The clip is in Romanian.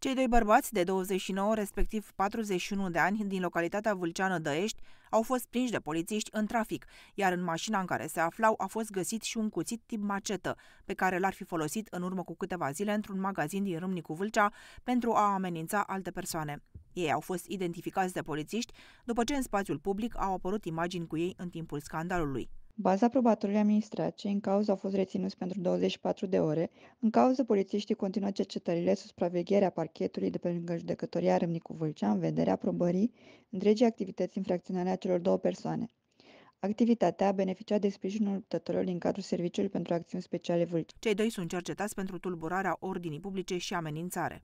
Cei doi bărbați de 29, respectiv 41 de ani, din localitatea vulceană Dăiești, au fost prinși de polițiști în trafic, iar în mașina în care se aflau a fost găsit și un cuțit tip macetă, pe care l-ar fi folosit în urmă cu câteva zile într-un magazin din Râmnicu Vâlcea pentru a amenința alte persoane. Ei au fost identificați de polițiști după ce în spațiul public au apărut imagini cu ei în timpul scandalului baza probatorului administrat, cei în cauză au fost reținuți pentru 24 de ore. În cauză, polițiștii continuă cercetările, supravegherea parchetului de pe lângă judecătoria Râmnicu Vâlcea în vederea probării întregii activități infracționale a celor două persoane. Activitatea a beneficiat de sprijinul luptătorilor din cadrul Serviciului pentru Acțiuni Speciale Vâlcea. Cei doi sunt cercetați pentru tulburarea ordinii publice și amenințare.